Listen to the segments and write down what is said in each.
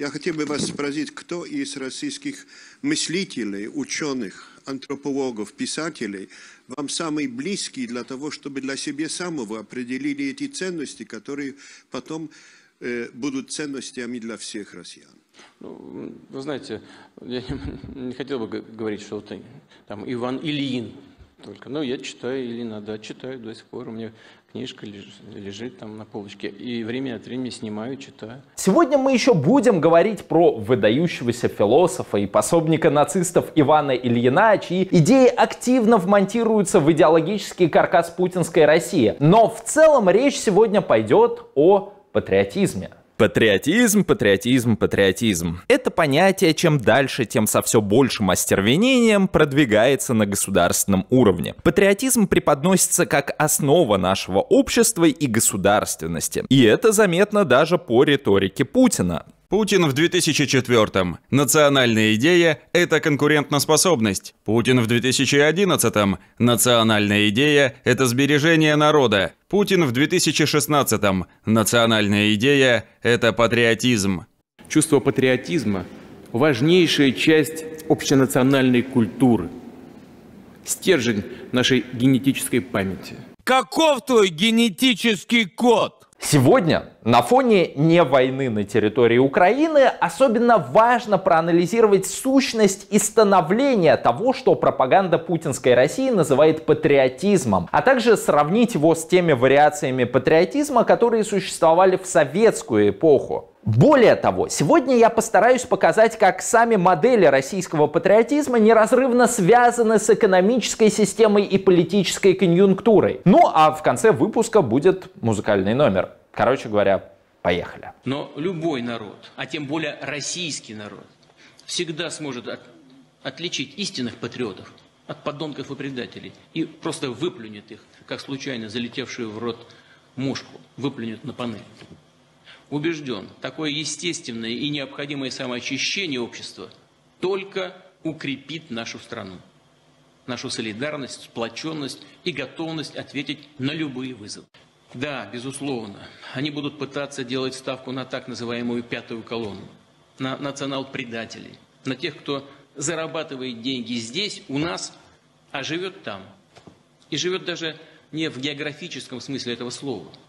Я хотел бы вас спросить, кто из российских мыслителей, ученых, антропологов, писателей вам самый близкий для того, чтобы для себя самого определили эти ценности, которые потом э, будут ценностями для всех россиян? Ну, вы знаете, я не, не хотел бы говорить, что там Иван Ильин только. Но ну, я читаю Ильина, да, читаю до сих пор. у меня книжка лежит, там на полочке. И время от времени снимаю, читаю. Сегодня мы еще будем говорить про выдающегося философа и пособника нацистов Ивана Ильина, чьи идеи активно вмонтируются в идеологический каркас путинской России. Но в целом речь сегодня пойдет о патриотизме. Патриотизм, патриотизм, патриотизм. Это понятие, чем дальше, тем со все большим остервенением продвигается на государственном уровне. Патриотизм преподносится как основа нашего общества и государственности. И это заметно даже по риторике Путина. Путин в 2004-м. Национальная идея – это конкурентоспособность. Путин в 2011-м. Национальная идея – это сбережение народа. Путин в 2016-м. Национальная идея – это патриотизм. Чувство патриотизма – важнейшая часть общенациональной культуры. Стержень нашей генетической памяти. Каков твой генетический код? Сегодня на фоне не войны на территории Украины особенно важно проанализировать сущность и становление того, что пропаганда путинской России называет патриотизмом, а также сравнить его с теми вариациями патриотизма, которые существовали в советскую эпоху. Более того, сегодня я постараюсь показать, как сами модели российского патриотизма неразрывно связаны с экономической системой и политической конъюнктурой. Ну а в конце выпуска будет музыкальный номер. Короче говоря, поехали. Но любой народ, а тем более российский народ, всегда сможет от, отличить истинных патриотов от подонков и предателей и просто выплюнет их, как случайно залетевшую в рот мушку, выплюнет на панель убежден, такое естественное и необходимое самоочищение общества только укрепит нашу страну, нашу солидарность, сплоченность и готовность ответить на любые вызовы. Да, безусловно, они будут пытаться делать ставку на так называемую пятую колонну, на национал-предателей, на тех, кто зарабатывает деньги здесь, у нас, а живет там. И живет даже не в географическом смысле этого слова –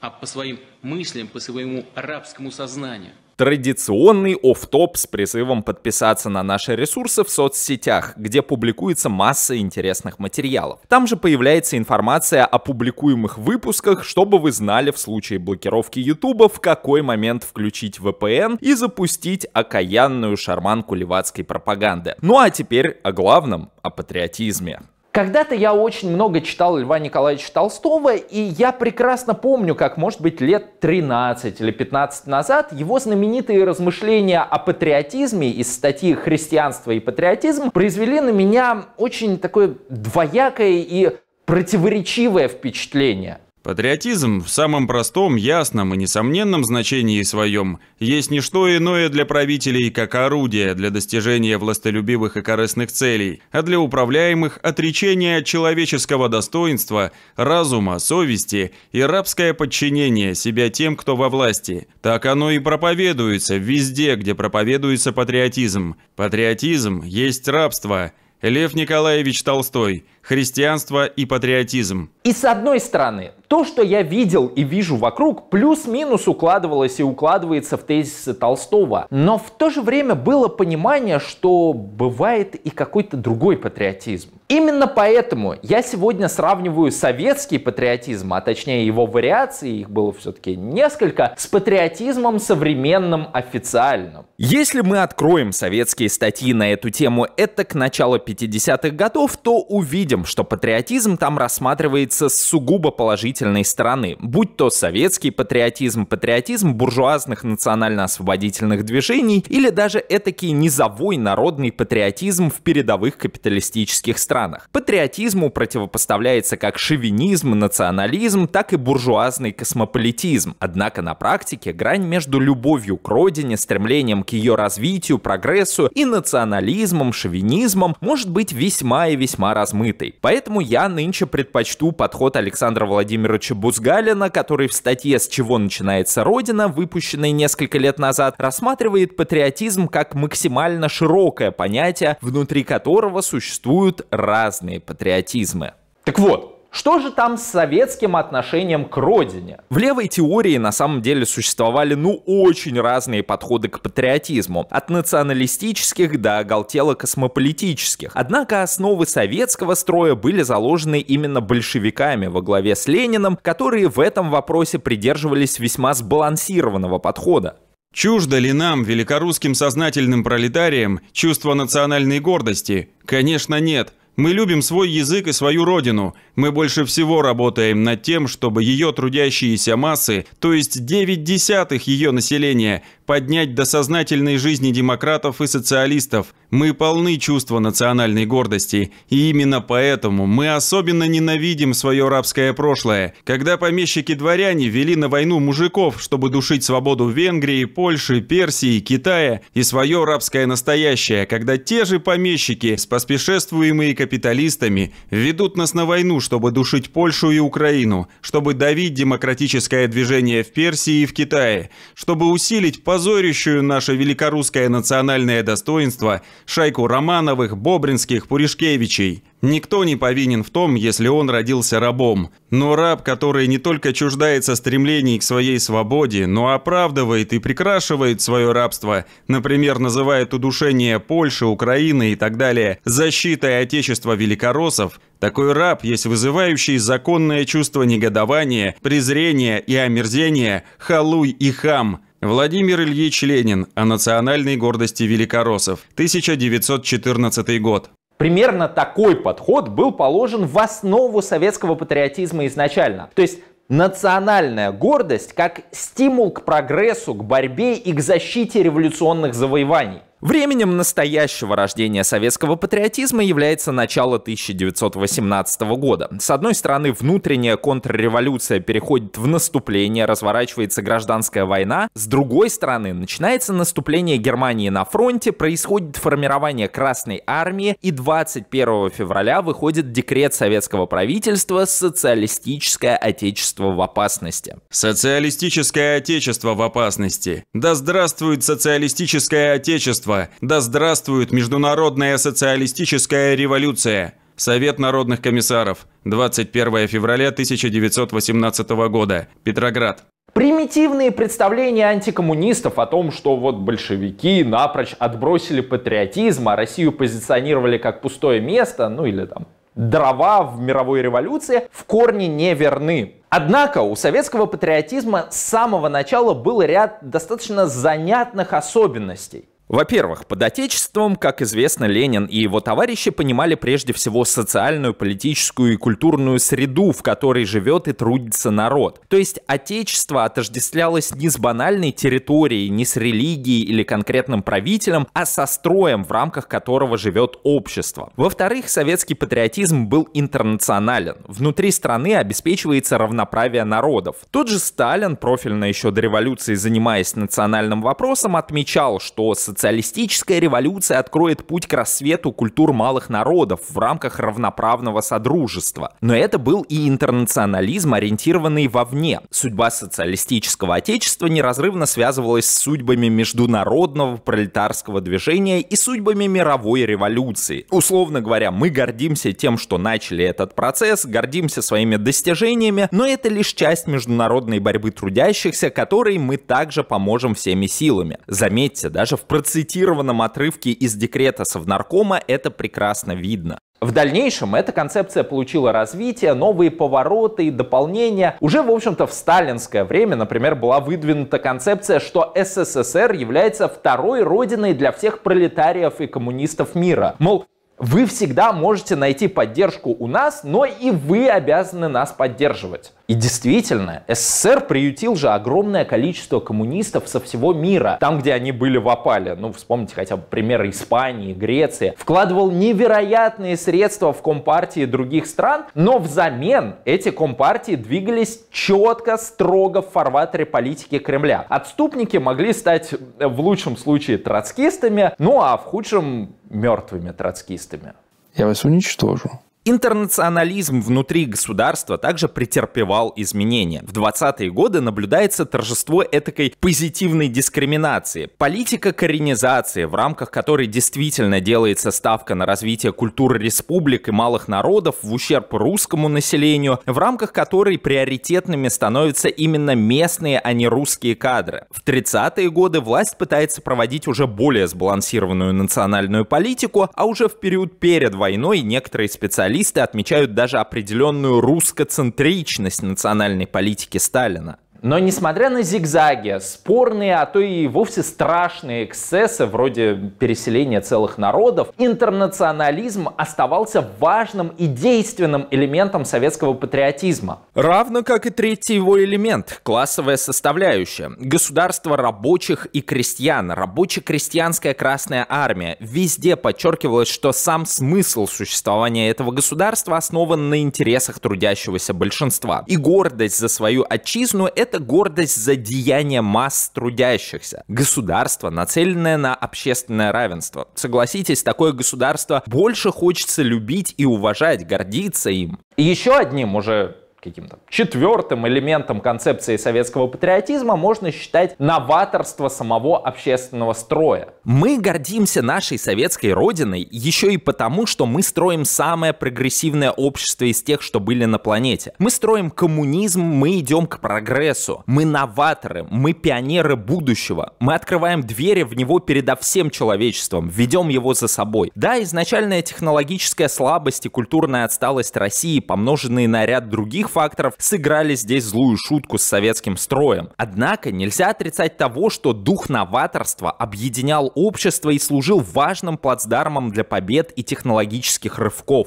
а по своим мыслям, по своему рабскому сознанию. Традиционный офтоп с призывом подписаться на наши ресурсы в соцсетях, где публикуется масса интересных материалов. Там же появляется информация о публикуемых выпусках, чтобы вы знали в случае блокировки YouTube, в какой момент включить VPN и запустить окаянную шарманку левацкой пропаганды. Ну а теперь о главном, о патриотизме. Когда-то я очень много читал Льва Николаевича Толстого, и я прекрасно помню, как, может быть, лет 13 или 15 назад его знаменитые размышления о патриотизме из статьи «Христианство и патриотизм» произвели на меня очень такое двоякое и противоречивое впечатление. Патриотизм в самом простом, ясном и несомненном значении своем есть не что иное для правителей, как орудие для достижения властолюбивых и корыстных целей, а для управляемых – отречение от человеческого достоинства, разума, совести и рабское подчинение себя тем, кто во власти. Так оно и проповедуется везде, где проповедуется патриотизм. Патриотизм есть рабство. Лев Николаевич Толстой – христианство и патриотизм. И с одной стороны, то, что я видел и вижу вокруг, плюс-минус укладывалось и укладывается в тезисы Толстого. Но в то же время было понимание, что бывает и какой-то другой патриотизм. Именно поэтому я сегодня сравниваю советский патриотизм, а точнее его вариации, их было все-таки несколько, с патриотизмом современным официальным. Если мы откроем советские статьи на эту тему, это к началу 50-х годов, то увидим, отметим, что патриотизм там рассматривается с сугубо положительной стороны, будь то советский патриотизм, патриотизм буржуазных национально-освободительных движений или даже этакий низовой народный патриотизм в передовых капиталистических странах. Патриотизму противопоставляется как шовинизм, национализм, так и буржуазный космополитизм. Однако на практике грань между любовью к родине, стремлением к ее развитию, прогрессу и национализмом, шовинизмом может быть весьма и весьма размытой рублей. Поэтому я нынче предпочту подход Александра Владимировича Бузгалина, который в статье «С чего начинается Родина», выпущенной несколько лет назад, рассматривает патриотизм как максимально широкое понятие, внутри которого существуют разные патриотизмы. Так вот, что же там с советским отношением к родине? В левой теории на самом деле существовали ну очень разные подходы к патриотизму, от националистических до оголтело-космополитических. Однако основы советского строя были заложены именно большевиками во главе с Лениным, которые в этом вопросе придерживались весьма сбалансированного подхода. Чуждо ли нам, великорусским сознательным пролетариям, чувство национальной гордости? Конечно, нет. Мы любим свой язык и свою родину. Мы больше всего работаем над тем, чтобы ее трудящиеся массы, то есть 9 десятых ее населения, поднять до сознательной жизни демократов и социалистов. Мы полны чувства национальной гордости, и именно поэтому мы особенно ненавидим свое рабское прошлое, когда помещики-дворяне вели на войну мужиков, чтобы душить свободу Венгрии, Польши, Персии, Китая и свое рабское настоящее, когда те же помещики, споспешествуемые капиталистами, ведут нас на войну, чтобы душить Польшу и Украину, чтобы давить демократическое движение в Персии и в Китае, чтобы усилить по позорящую наше великорусское национальное достоинство шайку Романовых, Бобринских, Пуришкевичей. Никто не повинен в том, если он родился рабом. Но раб, который не только чуждается стремлений к своей свободе, но оправдывает и прикрашивает свое рабство, например, называет удушение Польши, Украины и так далее защитой отечества великороссов, такой раб есть вызывающий законное чувство негодования, презрения и омерзения, халуй и хам – Владимир Ильич Ленин о национальной гордости великороссов, 1914 год. Примерно такой подход был положен в основу советского патриотизма изначально. То есть национальная гордость как стимул к прогрессу, к борьбе и к защите революционных завоеваний. Временем настоящего рождения советского патриотизма является начало 1918 года. С одной стороны, внутренняя контрреволюция переходит в наступление, разворачивается гражданская война. С другой стороны, начинается наступление Германии на фронте, происходит формирование Красной Армии, и 21 февраля выходит декрет советского правительства «Социалистическое отечество в опасности». Социалистическое отечество в опасности. Да здравствует социалистическое отечество! общества. Да здравствует международная социалистическая революция! Совет народных комиссаров. 21 февраля 1918 года. Петроград. Примитивные представления антикоммунистов о том, что вот большевики напрочь отбросили патриотизм, а Россию позиционировали как пустое место, ну или там дрова в мировой революции, в корне не верны. Однако у советского патриотизма с самого начала был ряд достаточно занятных особенностей. Во-первых, под Отечеством, как известно, Ленин и его товарищи понимали прежде всего социальную, политическую и культурную среду, в которой живет и трудится народ. То есть Отечество отождествлялось не с банальной территорией, не с религией или конкретным правителем, а со строем, в рамках которого живет общество. Во-вторых, советский патриотизм был интернационален. Внутри страны обеспечивается равноправие народов. Тот же Сталин, профильно еще до революции занимаясь национальным вопросом, отмечал, что социальный социалистическая революция откроет путь к рассвету культур малых народов в рамках равноправного содружества. Но это был и интернационализм, ориентированный вовне. Судьба социалистического отечества неразрывно связывалась с судьбами международного пролетарского движения и судьбами мировой революции. Условно говоря, мы гордимся тем, что начали этот процесс, гордимся своими достижениями, но это лишь часть международной борьбы трудящихся, которой мы также поможем всеми силами. Заметьте, даже в процессе процитированном отрывке из декрета Совнаркома это прекрасно видно. В дальнейшем эта концепция получила развитие, новые повороты и дополнения. Уже, в общем-то, в сталинское время, например, была выдвинута концепция, что СССР является второй родиной для всех пролетариев и коммунистов мира. Мол, вы всегда можете найти поддержку у нас, но и вы обязаны нас поддерживать. И действительно, СССР приютил же огромное количество коммунистов со всего мира, там, где они были в опале. Ну, вспомните хотя бы примеры Испании, Греции. Вкладывал невероятные средства в компартии других стран, но взамен эти компартии двигались четко, строго в фарватере политики Кремля. Отступники могли стать э, в лучшем случае троцкистами, ну а в худшем мертвыми троцкистами. Я вас уничтожу. Интернационализм внутри государства также претерпевал изменения. В 20-е годы наблюдается торжество этакой позитивной дискриминации. Политика коренизации, в рамках которой действительно делается ставка на развитие культуры республик и малых народов в ущерб русскому населению, в рамках которой приоритетными становятся именно местные, а не русские кадры. В 30-е годы власть пытается проводить уже более сбалансированную национальную политику, а уже в период перед войной некоторые специалисты Специалисты отмечают даже определенную русскоцентричность национальной политики Сталина. Но несмотря на зигзаги, спорные, а то и вовсе страшные эксцессы, вроде переселения целых народов, интернационализм оставался важным и действенным элементом советского патриотизма. Равно как и третий его элемент – классовая составляющая. Государство рабочих и крестьян, рабоче-крестьянская Красная Армия. Везде подчеркивалось, что сам смысл существования этого государства основан на интересах трудящегося большинства. И гордость за свою отчизну – это это гордость за деяние масс трудящихся. Государство, нацеленное на общественное равенство. Согласитесь, такое государство больше хочется любить и уважать, гордиться им. И еще одним уже каким-то четвертым элементом концепции советского патриотизма можно считать новаторство самого общественного строя. Мы гордимся нашей советской родиной еще и потому, что мы строим самое прогрессивное общество из тех, что были на планете. Мы строим коммунизм, мы идем к прогрессу, мы новаторы, мы пионеры будущего, мы открываем двери в него передо всем человечеством, ведем его за собой. Да, изначальная технологическая слабость и культурная отсталость России, помноженные на ряд других факторов сыграли здесь злую шутку с советским строем. Однако нельзя отрицать того, что дух новаторства объединял общество и служил важным плацдармом для побед и технологических рывков.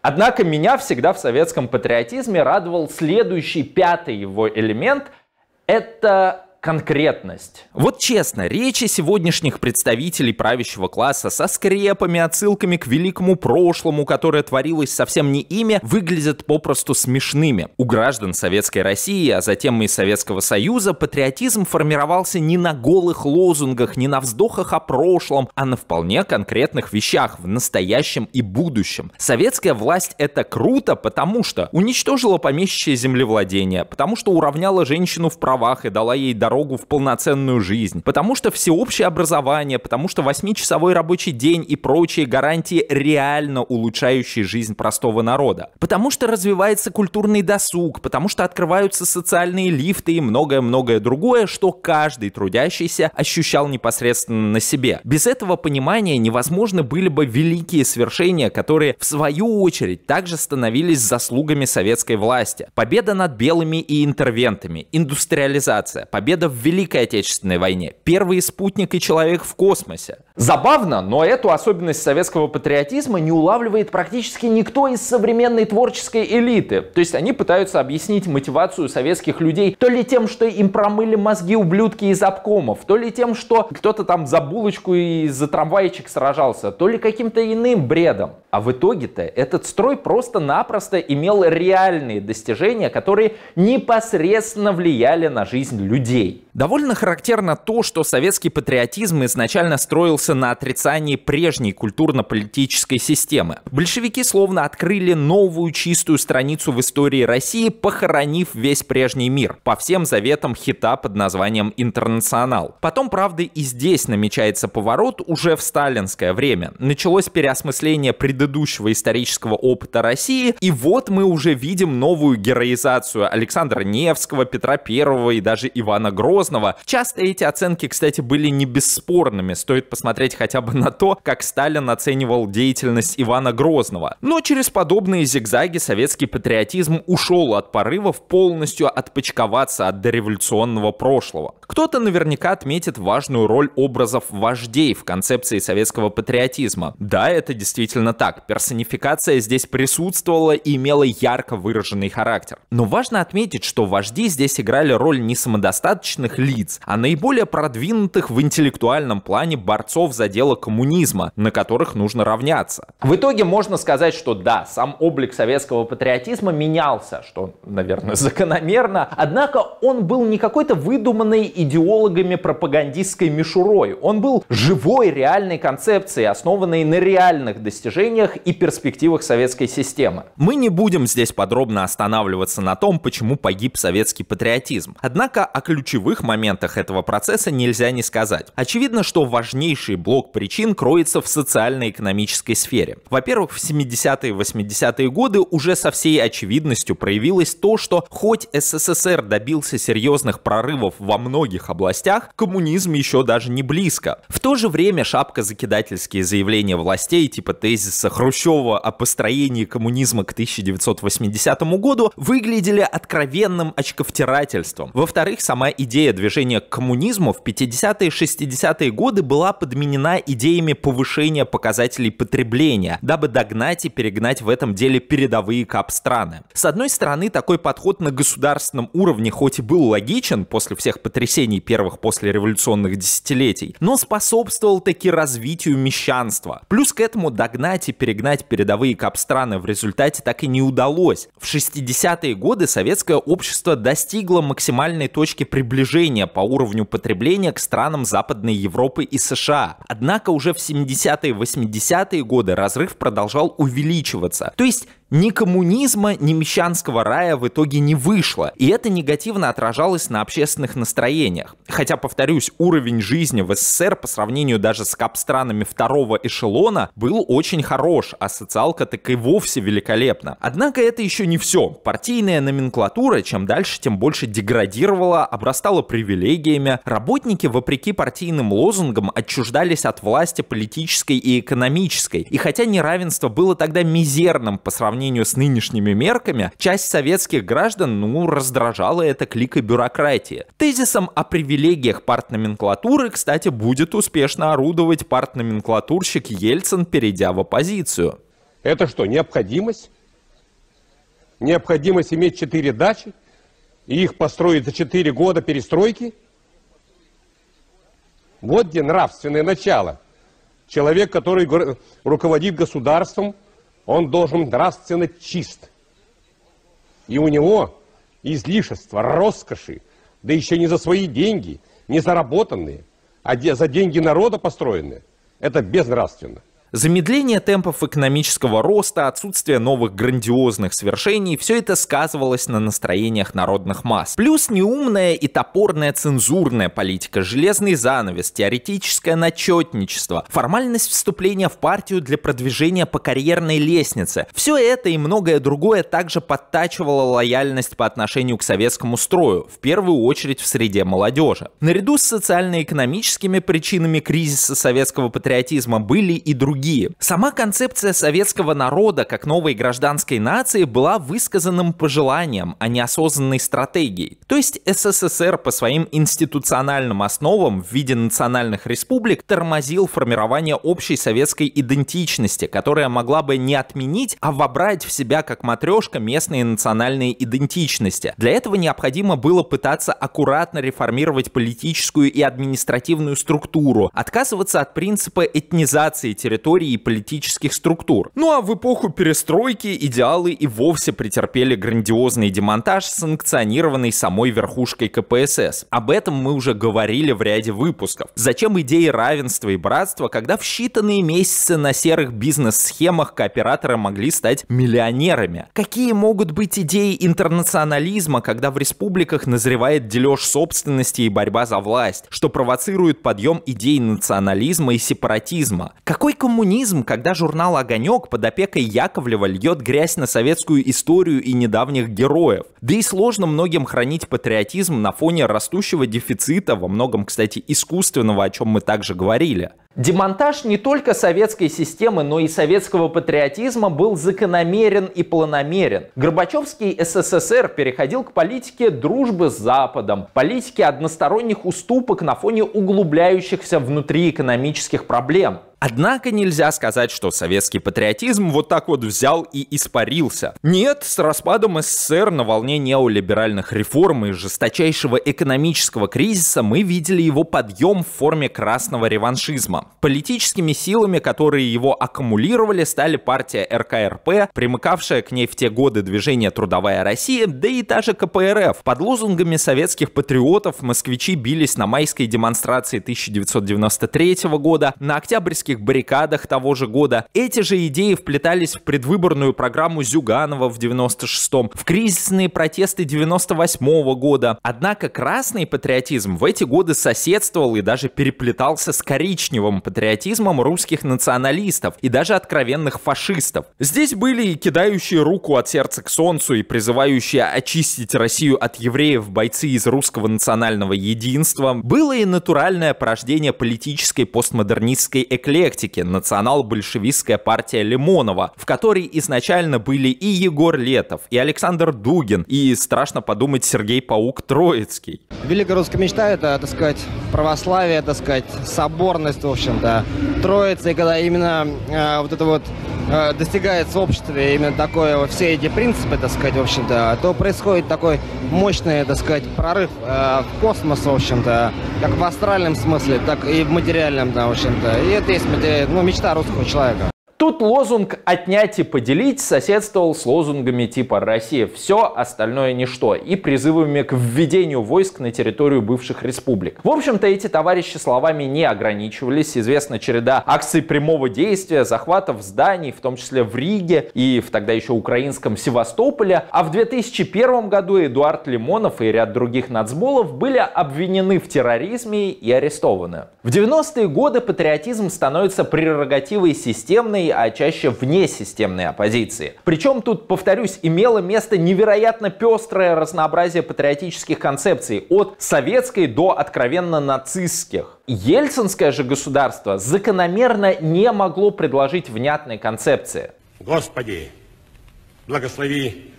Однако меня всегда в советском патриотизме радовал следующий пятый его элемент – это конкретность. Вот честно, речи сегодняшних представителей правящего класса со скрепами, отсылками к великому прошлому, которое творилось совсем не ими, выглядят попросту смешными. У граждан Советской России, а затем и Советского Союза, патриотизм формировался не на голых лозунгах, не на вздохах о прошлом, а на вполне конкретных вещах в настоящем и будущем. Советская власть это круто, потому что уничтожила помещичье землевладение, потому что уравняла женщину в правах и дала ей дорогу дорогу в полноценную жизнь. Потому что всеобщее образование, потому что восьмичасовой рабочий день и прочие гарантии реально улучшающие жизнь простого народа. Потому что развивается культурный досуг, потому что открываются социальные лифты и многое-многое другое, что каждый трудящийся ощущал непосредственно на себе. Без этого понимания невозможны были бы великие свершения, которые в свою очередь также становились заслугами советской власти. Победа над белыми и интервентами, индустриализация, победа победа в Великой Отечественной войне, первый спутник и человек в космосе – Забавно, но эту особенность советского патриотизма не улавливает практически никто из современной творческой элиты. То есть они пытаются объяснить мотивацию советских людей то ли тем, что им промыли мозги ублюдки из обкомов, то ли тем, что кто-то там за булочку и за трамвайчик сражался, то ли каким-то иным бредом. А в итоге-то этот строй просто-напросто имел реальные достижения, которые непосредственно влияли на жизнь людей. Довольно характерно то, что советский патриотизм изначально строил сохранился на отрицании прежней культурно-политической системы. Большевики словно открыли новую чистую страницу в истории России, похоронив весь прежний мир по всем заветам хита под названием «Интернационал». Потом, правда, и здесь намечается поворот уже в сталинское время. Началось переосмысление предыдущего исторического опыта России, и вот мы уже видим новую героизацию Александра Невского, Петра Первого и даже Ивана Грозного. Часто эти оценки, кстати, были не бесспорными, стоит посмотреть посмотреть хотя бы на то, как Сталин оценивал деятельность Ивана Грозного. Но через подобные зигзаги советский патриотизм ушел от порывов полностью отпочковаться от дореволюционного прошлого. Кто-то наверняка отметит важную роль образов вождей в концепции советского патриотизма. Да, это действительно так. Персонификация здесь присутствовала и имела ярко выраженный характер. Но важно отметить, что вожди здесь играли роль не самодостаточных лиц, а наиболее продвинутых в интеллектуальном плане борцов веков задела коммунизма, на которых нужно равняться. В итоге можно сказать, что да, сам облик советского патриотизма менялся, что, наверное, закономерно, однако он был не какой-то выдуманной идеологами пропагандистской мишурой, он был живой реальной концепцией, основанной на реальных достижениях и перспективах советской системы. Мы не будем здесь подробно останавливаться на том, почему погиб советский патриотизм. Однако о ключевых моментах этого процесса нельзя не сказать. Очевидно, что важнейший важнейший блок причин кроется в социально-экономической сфере. Во-первых, в 70-е и 80-е годы уже со всей очевидностью проявилось то, что хоть СССР добился серьезных прорывов во многих областях, коммунизм еще даже не близко. В то же время шапка закидательские заявления властей типа тезиса Хрущева о построении коммунизма к 1980 году выглядели откровенным очковтирательством. Во-вторых, сама идея движения к коммунизму в 50-е и 60-е годы была подменена подменена идеями повышения показателей потребления, дабы догнать и перегнать в этом деле передовые кап-страны. С одной стороны, такой подход на государственном уровне хоть и был логичен после всех потрясений первых послереволюционных десятилетий, но способствовал таки развитию мещанства. Плюс к этому догнать и перегнать передовые кап-страны в результате так и не удалось. В 60-е годы советское общество достигло максимальной точки приближения по уровню потребления к странам Западной Европы и США, Однако уже в 70-е, 80-е годы разрыв продолжал увеличиваться. То есть ни коммунизма, ни мещанского рая в итоге не вышло, и это негативно отражалось на общественных настроениях. Хотя, повторюсь, уровень жизни в СССР по сравнению даже с капстранами второго эшелона был очень хорош, а социалка так и вовсе великолепна. Однако это еще не все. Партийная номенклатура чем дальше, тем больше деградировала, обрастала привилегиями. Работники, вопреки партийным лозунгам, отчуждались от власти политической и экономической. И хотя неравенство было тогда мизерным по сравнению сравнению с нынешними мерками, часть советских граждан, ну, раздражала эта клика бюрократии. Тезисом о привилегиях партноменклатуры, кстати, будет успешно орудовать партноменклатурщик Ельцин, перейдя в оппозицию. Это что, необходимость? Необходимость иметь четыре дачи и их построить за четыре года перестройки? Вот где нравственное начало. Человек, который руководит государством – он должен нравственно чист. И у него излишества, роскоши, да еще не за свои деньги, не заработанные, а за деньги народа построенные, это безнравственно. Замедление темпов экономического роста, отсутствие новых грандиозных свершений – все это сказывалось на настроениях народных масс. Плюс неумная и топорная цензурная политика, железный занавес, теоретическое начетничество, формальность вступления в партию для продвижения по карьерной лестнице – все это и многое другое также подтачивало лояльность по отношению к советскому строю, в первую очередь в среде молодежи. Наряду с социально-экономическими причинами кризиса советского патриотизма были и другие другие. Сама концепция советского народа как новой гражданской нации была высказанным пожеланием, а не осознанной стратегией. То есть СССР по своим институциональным основам в виде национальных республик тормозил формирование общей советской идентичности, которая могла бы не отменить, а вобрать в себя как матрешка местные национальные идентичности. Для этого необходимо было пытаться аккуратно реформировать политическую и административную структуру, отказываться от принципа этнизации территории истории и политических структур. Ну а в эпоху перестройки идеалы и вовсе претерпели грандиозный демонтаж, санкционированный самой верхушкой КПСС. Об этом мы уже говорили в ряде выпусков. Зачем идеи равенства и братства, когда в считанные месяцы на серых бизнес-схемах кооператоры могли стать миллионерами? Какие могут быть идеи интернационализма, когда в республиках назревает дележ собственности и борьба за власть, что провоцирует подъем идей национализма и сепаратизма? Какой коммунизм коммунизм, когда журнал «Огонек» под опекой Яковлева льет грязь на советскую историю и недавних героев. Да и сложно многим хранить патриотизм на фоне растущего дефицита, во многом, кстати, искусственного, о чем мы также говорили. Демонтаж не только советской системы, но и советского патриотизма был закономерен и планомерен. Горбачевский СССР переходил к политике дружбы с Западом, политике односторонних уступок на фоне углубляющихся внутриэкономических проблем. Однако нельзя сказать, что советский патриотизм вот так вот взял и испарился. Нет, с распадом СССР на волне неолиберальных реформ и жесточайшего экономического кризиса мы видели его подъем в форме красного реваншизма. Политическими силами, которые его аккумулировали, стали партия РКРП, примыкавшая к ней в те годы движение «Трудовая Россия», да и та же КПРФ. Под лозунгами советских патриотов москвичи бились на майской демонстрации 1993 года, на октябрьских баррикадах того же года. Эти же идеи вплетались в предвыборную программу Зюганова в 96-м, в кризисные протесты 98 -го года. Однако красный патриотизм в эти годы соседствовал и даже переплетался с коричневым слабым патриотизмом русских националистов и даже откровенных фашистов. Здесь были и кидающие руку от сердца к солнцу и призывающие очистить Россию от евреев бойцы из русского национального единства. Было и натуральное порождение политической постмодернистской эклектики национал-большевистская партия Лимонова, в которой изначально были и Егор Летов, и Александр Дугин, и, страшно подумать, Сергей Паук Троицкий. Великая русская мечта — это, так сказать, православие, так сказать, соборность, в общем общем-то, Троица, и когда именно э, вот это вот э, достигает в обществе именно такое, все эти принципы, так сказать, в общем-то, то происходит такой мощный, так сказать, прорыв э, в космос, в общем-то, как в астральном смысле, так и в материальном, да, в общем-то. И это есть э, ну, мечта русского человека. Тут лозунг «отнять и поделить» соседствовал с лозунгами типа «Россия – все, остальное – ничто» и призывами к введению войск на территорию бывших республик. В общем-то, эти товарищи словами не ограничивались. Известна череда акций прямого действия, захватов зданий, в том числе в Риге и в тогда еще украинском Севастополе. А в 2001 году Эдуард Лимонов и ряд других нацболов были обвинены в терроризме и арестованы. В 90-е годы патриотизм становится прерогативой системной а чаще вне оппозиции. Причем тут, повторюсь, имело место невероятно пестрое разнообразие патриотических концепций от советской до откровенно нацистских. Ельцинское же государство закономерно не могло предложить внятной концепции. Господи, благослови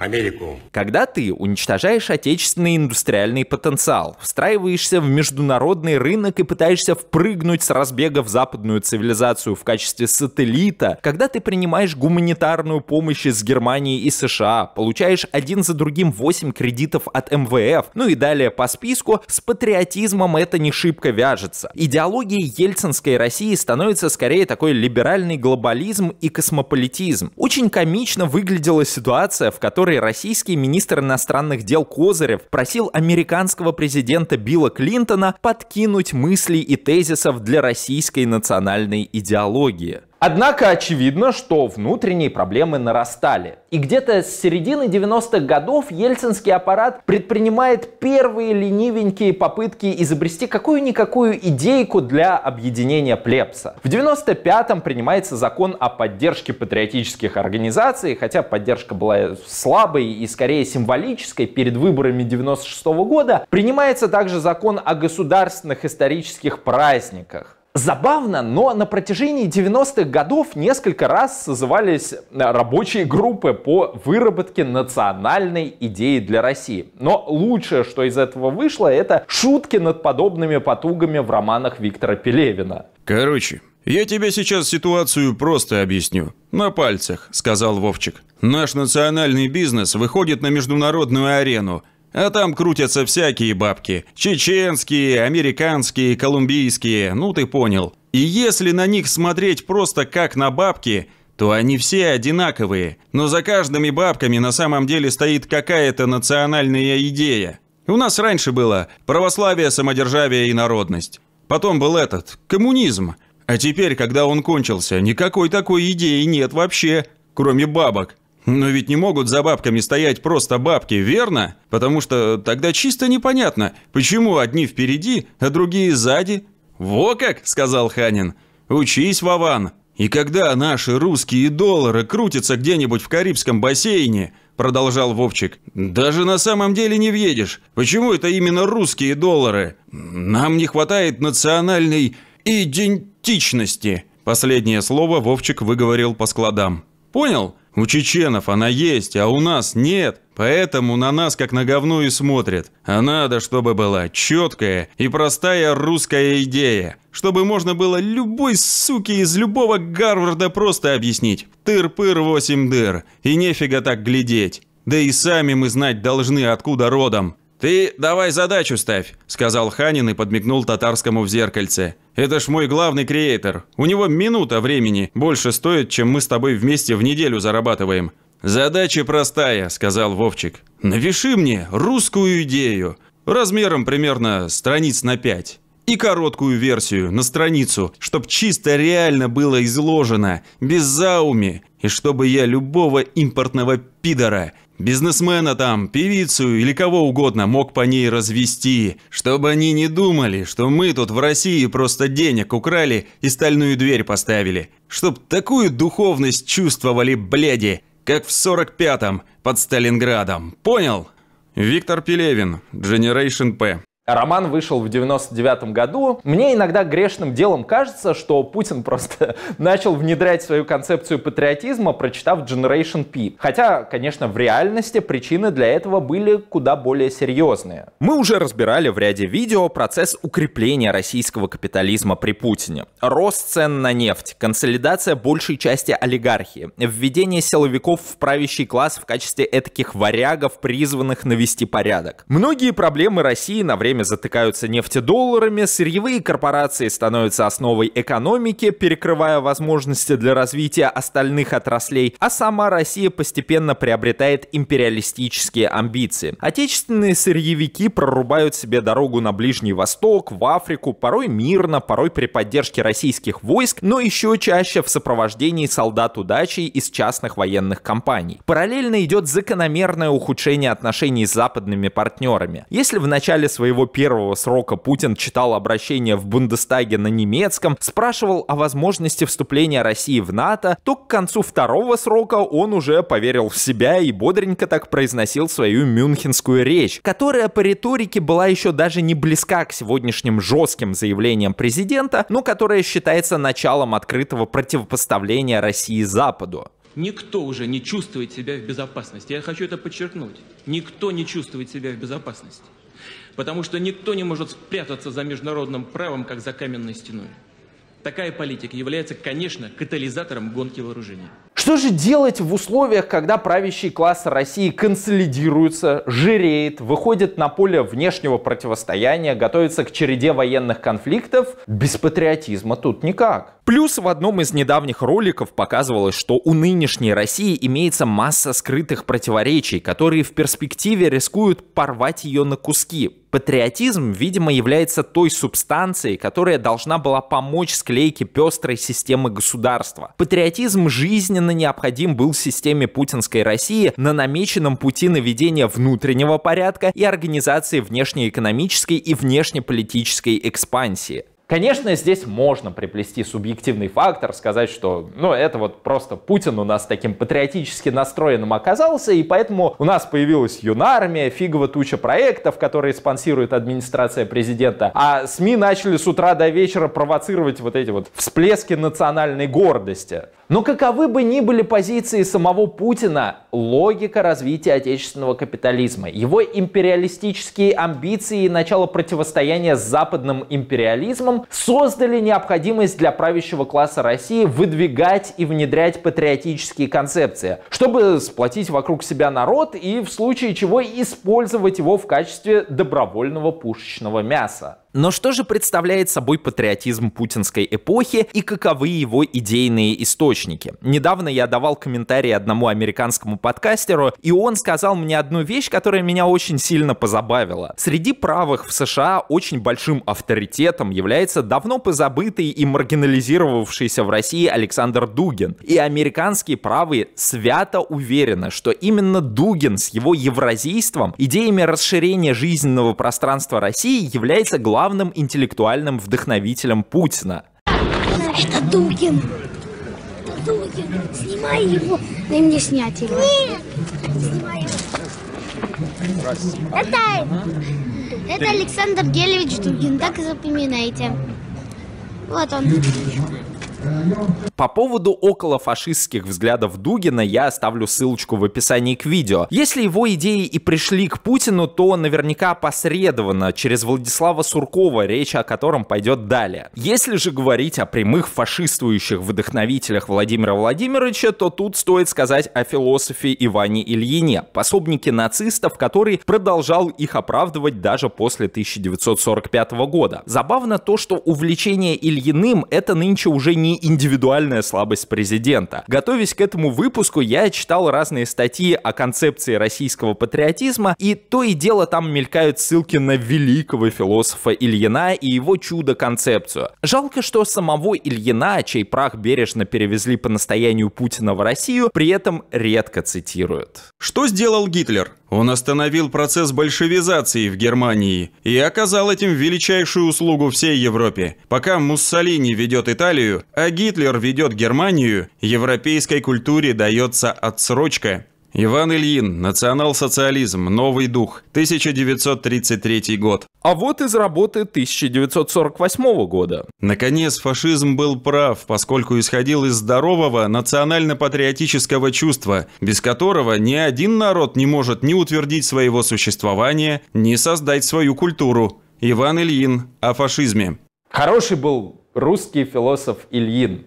Америку. Когда ты уничтожаешь отечественный индустриальный потенциал, встраиваешься в международный рынок и пытаешься впрыгнуть с разбега в западную цивилизацию в качестве сателлита, когда ты принимаешь гуманитарную помощь из Германии и США, получаешь один за другим 8 кредитов от МВФ, ну и далее по списку, с патриотизмом это не шибко вяжется. Идеология ельцинской России становится скорее такой либеральный глобализм и космополитизм. Очень комично выглядела ситуация, в которой которой российский министр иностранных дел Козырев просил американского президента Билла Клинтона подкинуть мысли и тезисов для российской национальной идеологии. Однако очевидно, что внутренние проблемы нарастали. И где-то с середины 90-х годов ельцинский аппарат предпринимает первые ленивенькие попытки изобрести какую-никакую идейку для объединения плебса. В 95-м принимается закон о поддержке патриотических организаций, хотя поддержка была слабой и скорее символической перед выборами 96 -го года. Принимается также закон о государственных исторических праздниках. Забавно, но на протяжении 90-х годов несколько раз созывались э, рабочие группы по выработке национальной идеи для России. Но лучшее, что из этого вышло, это шутки над подобными потугами в романах Виктора Пелевина. Короче, я тебе сейчас ситуацию просто объясню. На пальцах, сказал Вовчик. Наш национальный бизнес выходит на международную арену – а там крутятся всякие бабки. Чеченские, американские, колумбийские, ну ты понял. И если на них смотреть просто как на бабки, то они все одинаковые. Но за каждыми бабками на самом деле стоит какая-то национальная идея. У нас раньше было православие, самодержавие и народность. Потом был этот, коммунизм. А теперь, когда он кончился, никакой такой идеи нет вообще, кроме бабок. Но ведь не могут за бабками стоять просто бабки, верно? Потому что тогда чисто непонятно, почему одни впереди, а другие сзади. «Во как!» – сказал Ханин. «Учись, Вован!» «И когда наши русские доллары крутятся где-нибудь в Карибском бассейне», – продолжал Вовчик, – «даже на самом деле не въедешь. Почему это именно русские доллары? Нам не хватает национальной идентичности». Последнее слово Вовчик выговорил по складам. «Понял?» У чеченов она есть, а у нас нет, поэтому на нас как на говно и смотрят. А надо, чтобы была четкая и простая русская идея, чтобы можно было любой суке из любого Гарварда просто объяснить. Тыр-пыр восемь дыр, и нефига так глядеть. Да и сами мы знать должны, откуда родом. «Ты давай задачу ставь», – сказал Ханин и подмигнул татарскому в зеркальце. «Это ж мой главный креатор. У него минута времени больше стоит, чем мы с тобой вместе в неделю зарабатываем». «Задача простая», – сказал Вовчик. «Напиши мне русскую идею, размером примерно страниц на пять, и короткую версию на страницу, чтоб чисто реально было изложено, без зауми, и чтобы я любого импортного пидора – Бизнесмена там, певицу или кого угодно мог по ней развести, чтобы они не думали, что мы тут в России просто денег украли и стальную дверь поставили. Чтоб такую духовность чувствовали, бляди, как в 45-м под Сталинградом. Понял? Виктор Пелевин, Generation P. Роман вышел в 99 году. Мне иногда грешным делом кажется, что Путин просто начал внедрять свою концепцию патриотизма, прочитав Generation P. Хотя, конечно, в реальности причины для этого были куда более серьезные. Мы уже разбирали в ряде видео процесс укрепления российского капитализма при Путине. Рост цен на нефть, консолидация большей части олигархии, введение силовиков в правящий класс в качестве этаких варягов, призванных навести порядок. Многие проблемы России на время время затыкаются нефтедолларами, сырьевые корпорации становятся основой экономики, перекрывая возможности для развития остальных отраслей, а сама Россия постепенно приобретает империалистические амбиции. Отечественные сырьевики прорубают себе дорогу на Ближний Восток, в Африку, порой мирно, порой при поддержке российских войск, но еще чаще в сопровождении солдат удачи из частных военных компаний. Параллельно идет закономерное ухудшение отношений с западными партнерами. Если в начале своего своего первого срока Путин читал обращение в Бундестаге на немецком, спрашивал о возможности вступления России в НАТО, то к концу второго срока он уже поверил в себя и бодренько так произносил свою мюнхенскую речь, которая по риторике была еще даже не близка к сегодняшним жестким заявлениям президента, но которая считается началом открытого противопоставления России Западу. Никто уже не чувствует себя в безопасности. Я хочу это подчеркнуть. Никто не чувствует себя в безопасности потому что никто не может спрятаться за международным правом, как за каменной стеной. Такая политика является, конечно, катализатором гонки вооружений. Что же делать в условиях, когда правящий класс России консолидируется, жиреет, выходит на поле внешнего противостояния, готовится к череде военных конфликтов? Без патриотизма тут никак. Плюс в одном из недавних роликов показывалось, что у нынешней России имеется масса скрытых противоречий, которые в перспективе рискуют порвать ее на куски, патриотизм, видимо, является той субстанцией, которая должна была помочь склейке пестрой системы государства. Патриотизм жизненно необходим был системе путинской России на намеченном пути наведения внутреннего порядка и организации внешнеэкономической и внешнеполитической экспансии. Конечно, здесь можно приплести субъективный фактор, сказать, что ну, это вот просто Путин у нас таким патриотически настроенным оказался, и поэтому у нас появилась юнармия, фигова туча проектов, которые спонсирует администрация президента, а СМИ начали с утра до вечера провоцировать вот эти вот всплески национальной гордости. Но каковы бы ни были позиции самого Путина, логика развития отечественного капитализма, его империалистические амбиции и начало противостояния с западным империализмом создали необходимость для правящего класса России выдвигать и внедрять патриотические концепции, чтобы сплотить вокруг себя народ и в случае чего использовать его в качестве добровольного пушечного мяса. Но что же представляет собой патриотизм путинской эпохи и каковы его идейные источники? Недавно я давал комментарий одному американскому подкастеру, и он сказал мне одну вещь, которая меня очень сильно позабавила. Среди правых в США очень большим авторитетом является давно позабытый и маргинализировавшийся в России Александр Дугин. И американские правые свято уверены, что именно Дугин с его евразийством, идеями расширения жизненного пространства России является главным главным интеллектуальным вдохновителем Путина. Наш Татухин! Татухин! Снимай его! Дай мне снять его. Нет! Снимай его. Это, это Александр Гелевич Дугин, так и запоминайте. Вот он. По поводу околофашистских взглядов Дугина я оставлю ссылочку в описании к видео. Если его идеи и пришли к Путину, то наверняка опосредованно через Владислава Суркова, речь о котором пойдет далее. Если же говорить о прямых фашистующих вдохновителях Владимира Владимировича, то тут стоит сказать о философе Иване Ильине, пособнике нацистов, который продолжал их оправдывать даже после 1945 года. Забавно то, что увлечение Ильиным это нынче уже не не индивидуальная слабость президента. Готовясь к этому выпуску, я читал разные статьи о концепции российского патриотизма, и то и дело там мелькают ссылки на великого философа Ильина и его чудо-концепцию. Жалко, что самого Ильина, чей прах бережно перевезли по настоянию Путина в Россию, при этом редко цитируют. Что сделал Гитлер? Он остановил процесс большевизации в Германии и оказал этим величайшую услугу всей Европе. Пока Муссолини ведет Италию, а Гитлер ведет Германию, европейской культуре дается отсрочка Иван Ильин, национал-социализм, новый дух, 1933 год. А вот из работы 1948 года. Наконец, фашизм был прав, поскольку исходил из здорового национально-патриотического чувства, без которого ни один народ не может ни утвердить своего существования, ни создать свою культуру. Иван Ильин о фашизме. Хороший был русский философ Ильин,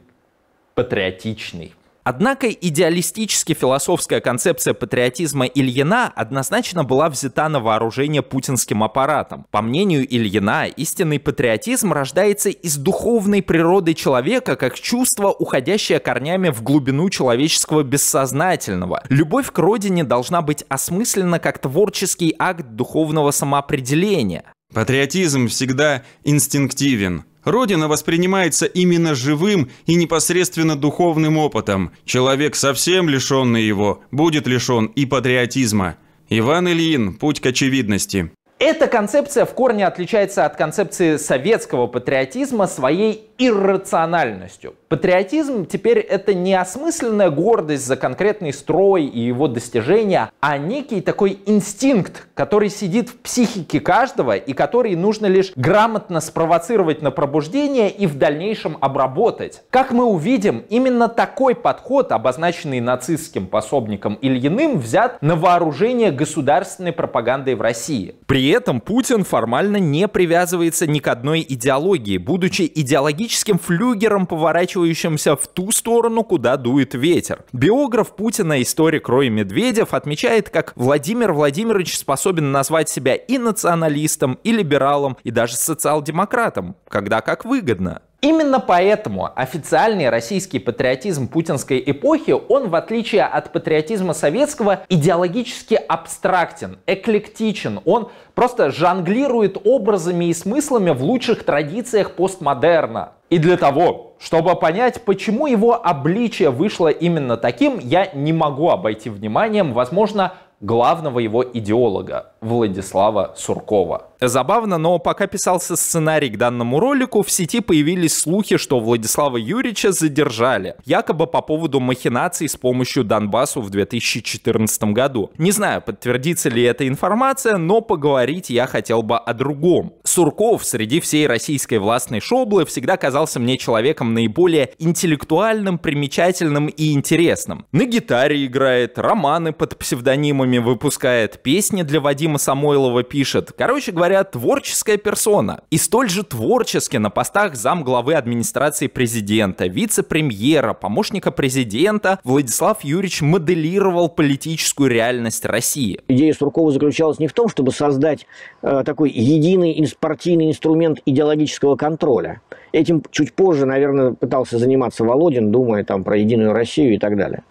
патриотичный. Однако идеалистически-философская концепция патриотизма Ильина однозначно была взята на вооружение путинским аппаратом. По мнению Ильина, истинный патриотизм рождается из духовной природы человека как чувство, уходящее корнями в глубину человеческого бессознательного. Любовь к родине должна быть осмыслена как творческий акт духовного самоопределения. Патриотизм всегда инстинктивен – Родина воспринимается именно живым и непосредственно духовным опытом. Человек, совсем лишенный его, будет лишен и патриотизма. Иван Ильин, путь к очевидности. Эта концепция в корне отличается от концепции советского патриотизма своей иррациональностью. Патриотизм теперь это не осмысленная гордость за конкретный строй и его достижения, а некий такой инстинкт, который сидит в психике каждого и который нужно лишь грамотно спровоцировать на пробуждение и в дальнейшем обработать. Как мы увидим, именно такой подход, обозначенный нацистским пособником Ильиным, взят на вооружение государственной пропагандой в России. При этом Путин формально не привязывается ни к одной идеологии, будучи идеологически магическим флюгером, поворачивающимся в ту сторону, куда дует ветер. Биограф Путина, историк Рой Медведев, отмечает, как Владимир Владимирович способен назвать себя и националистом, и либералом, и даже социал-демократом, когда как выгодно. Именно поэтому официальный российский патриотизм путинской эпохи, он в отличие от патриотизма советского, идеологически абстрактен, эклектичен, он просто жонглирует образами и смыслами в лучших традициях постмодерна. И для того, чтобы понять, почему его обличие вышло именно таким, я не могу обойти вниманием, возможно, главного его идеолога Владислава Суркова. Забавно, но пока писался сценарий к данному ролику, в сети появились слухи, что Владислава Юрича задержали, якобы по поводу махинаций с помощью Донбассу в 2014 году. Не знаю, подтвердится ли эта информация, но поговорить я хотел бы о другом. Сурков среди всей российской властной шоблы всегда казался мне человеком наиболее интеллектуальным, примечательным и интересным. На гитаре играет, романы под псевдонимами выпускает, песни для Вадима Самойлова пишет. Короче говоря, говоря, творческая персона. И столь же творчески на постах замглавы администрации президента, вице-премьера, помощника президента Владислав Юрьевич моделировал политическую реальность России. Идея Суркова заключалась не в том, чтобы создать э, такой единый партийный инструмент идеологического контроля – Этим чуть позже, наверное, пытался заниматься Володин, думая там про Единую Россию и так далее.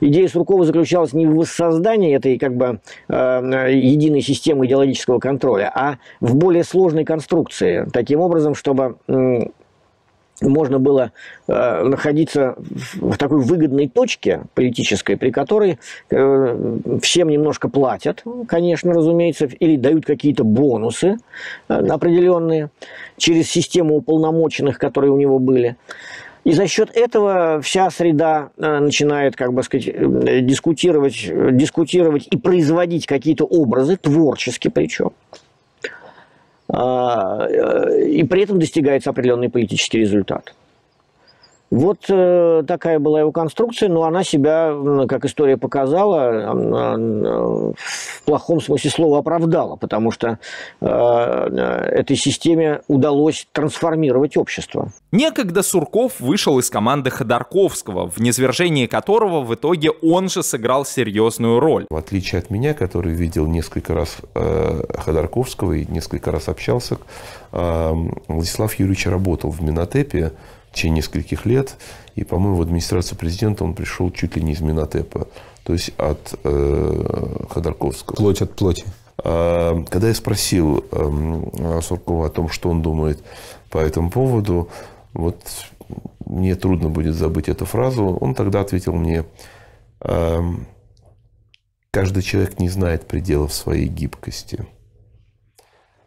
Идея Суркова заключалась не в воссоздании этой как бы э, э единой системы идеологического контроля, а в более сложной конструкции, таким образом, чтобы можно было э, находиться в такой выгодной точке политической, при которой э, всем немножко платят, конечно, разумеется, или дают какие-то бонусы э, определенные через систему уполномоченных, которые у него были. И за счет этого вся среда э, начинает, как бы сказать, э, дискутировать, э, дискутировать и производить какие-то образы, творчески причем. А, э, и при этом достигается определенный политический результат. Вот э, такая была его конструкция, но она себя, как история показала, э, в плохом смысле слова оправдала, потому что э, этой системе удалось трансформировать общество. Некогда Сурков вышел из команды Ходорковского, в низвержении которого в итоге он же сыграл серьезную роль. В отличие от меня, который видел несколько раз Ходорковского и несколько раз общался, Владислав Юрьевич работал в Минотепе, в течение нескольких лет. И, по-моему, в администрацию президента он пришел чуть ли не из Минотепа, то есть от э, Ходорковского. Плоть от плоти. А, когда я спросил э, Суркова о том, что он думает по этому поводу, вот мне трудно будет забыть эту фразу, он тогда ответил мне, эм, каждый человек не знает пределов своей гибкости.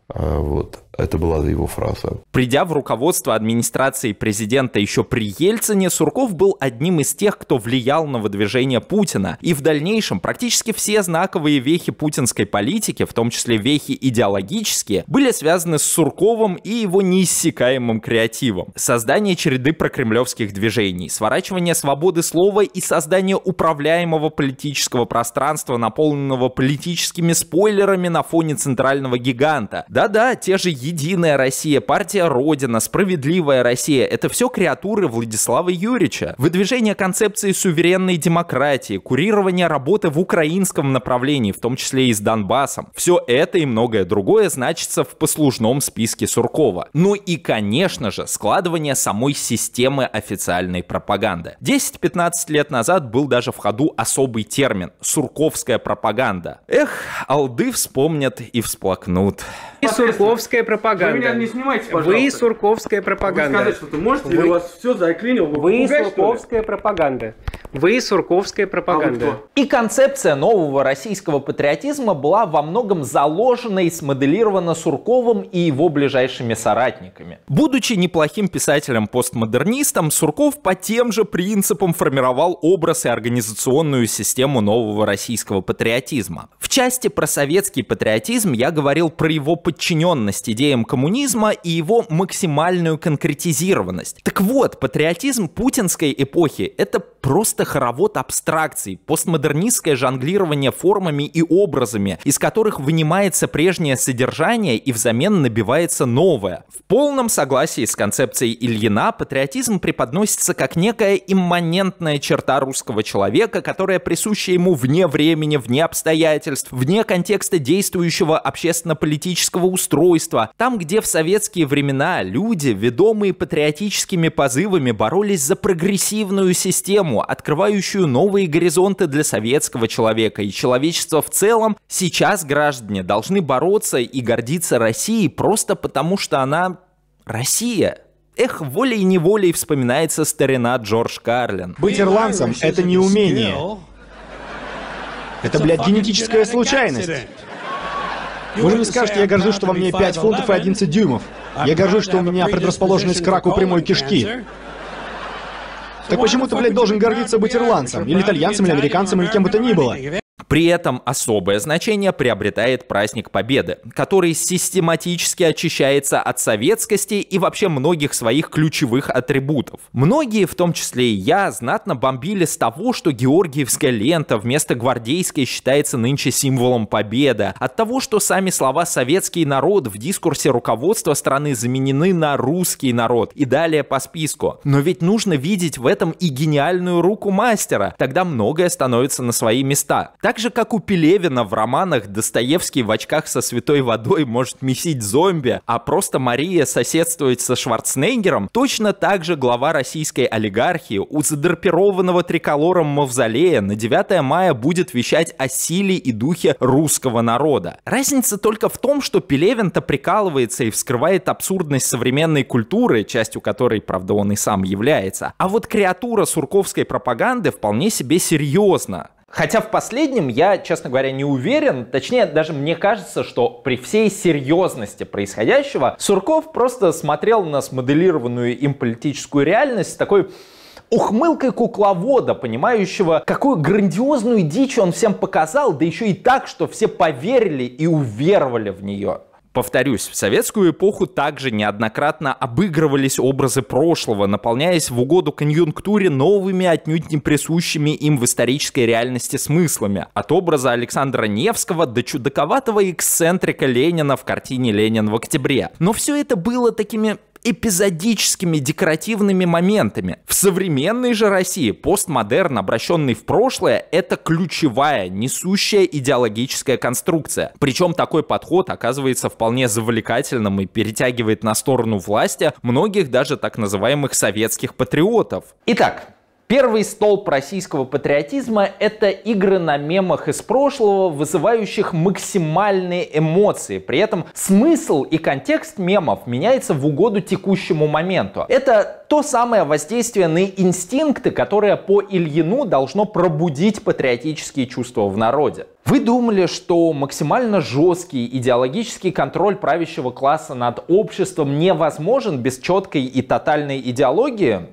А, вот. Это была его фраза. Придя в руководство администрации президента еще при Ельцине, Сурков был одним из тех, кто влиял на выдвижение Путина. И в дальнейшем практически все знаковые вехи путинской политики, в том числе вехи идеологические, были связаны с Сурковым и его неиссякаемым креативом. Создание череды прокремлевских движений, сворачивание свободы слова и создание управляемого политического пространства, наполненного политическими спойлерами на фоне центрального гиганта. Да-да, те же Единая Россия, партия Родина, Справедливая Россия – это все креатуры Владислава Юрича. Выдвижение концепции суверенной демократии, курирование работы в украинском направлении, в том числе и с Донбассом. Все это и многое другое значится в послужном списке Суркова. Ну и, конечно же, складывание самой системы официальной пропаганды. 10-15 лет назад был даже в ходу особый термин – сурковская пропаганда. Эх, алды вспомнят и всплакнут. И сурковская пропаганда. Вы меня не снимайте, пожалуйста. А вы сурковская пропаганда. Вы сказать что-то можете, вы... или у вас все заклинило? Вы, вы сурковская пропаганда. Вы сурковская пропаганда. А и концепция нового российского патриотизма была во многом заложена и смоделирована Сурковым и его ближайшими соратниками. Будучи неплохим писателем-постмодернистом, Сурков по тем же принципам формировал образ и организационную систему нового российского патриотизма. В части про советский патриотизм я говорил про его подчиненность идеям коммунизма и его максимальную конкретизированность. Так вот, патриотизм путинской эпохи — это просто просто хоровод абстракций, постмодернистское жонглирование формами и образами, из которых вынимается прежнее содержание и взамен набивается новое. В полном согласии с концепцией Ильина патриотизм преподносится как некая имманентная черта русского человека, которая присуща ему вне времени, вне обстоятельств, вне контекста действующего общественно-политического устройства. Там, где в советские времена люди, ведомые патриотическими позывами, боролись за прогрессивную систему, открывая открывающую новые горизонты для советского человека и человечества в целом, сейчас граждане должны бороться и гордиться Россией просто потому, что она Россия. Эх, волей-неволей вспоминается старина Джордж Карлин. Быть ирландцем — это не умение. Это, блядь, генетическая случайность. Вы же не скажете, я горжусь, что во мне 5 фунтов и 11 дюймов. Я горжусь, что у меня предрасположенность к раку прямой кишки. Так почему ты, блядь, должен гордиться быть ирландцем, или итальянцем, или американцем, или кем бы то ни было? При этом особое значение приобретает праздник Победы, который систематически очищается от советскости и вообще многих своих ключевых атрибутов. Многие, в том числе и я, знатно бомбили с того, что георгиевская лента вместо гвардейской считается нынче символом победы, от того, что сами слова «советский народ» в дискурсе руководства страны заменены на «русский народ» и далее по списку. Но ведь нужно видеть в этом и гениальную руку мастера, тогда многое становится на свои места. Так так же, как у Пелевина в романах Достоевский в очках со святой водой может месить зомби, а просто Мария соседствует со Шварценеггером, точно так же глава российской олигархии у задрапированного триколором мавзолея на 9 мая будет вещать о силе и духе русского народа. Разница только в том, что Пелевин-то прикалывается и вскрывает абсурдность современной культуры, частью которой, правда, он и сам является. А вот креатура сурковской пропаганды вполне себе серьезна. Хотя в последнем я, честно говоря, не уверен. Точнее, даже мне кажется, что при всей серьезности происходящего Сурков просто смотрел на смоделированную им политическую реальность с такой ухмылкой кукловода, понимающего, какую грандиозную дичь он всем показал, да еще и так, что все поверили и уверовали в нее. Повторюсь, в советскую эпоху также неоднократно обыгрывались образы прошлого, наполняясь в угоду конъюнктуре новыми, отнюдь не присущими им в исторической реальности смыслами. От образа Александра Невского до чудаковатого эксцентрика Ленина в картине «Ленин в октябре». Но все это было такими эпизодическими декоративными моментами. В современной же России постмодерн, обращенный в прошлое, это ключевая, несущая идеологическая конструкция. Причем такой подход оказывается вполне завлекательным и перетягивает на сторону власти многих даже так называемых советских патриотов. Итак, Первый столб российского патриотизма — это игры на мемах из прошлого, вызывающих максимальные эмоции. При этом смысл и контекст мемов меняется в угоду текущему моменту. Это то самое воздействие на инстинкты, которое по Ильину должно пробудить патриотические чувства в народе. Вы думали, что максимально жесткий идеологический контроль правящего класса над обществом невозможен без четкой и тотальной идеологии?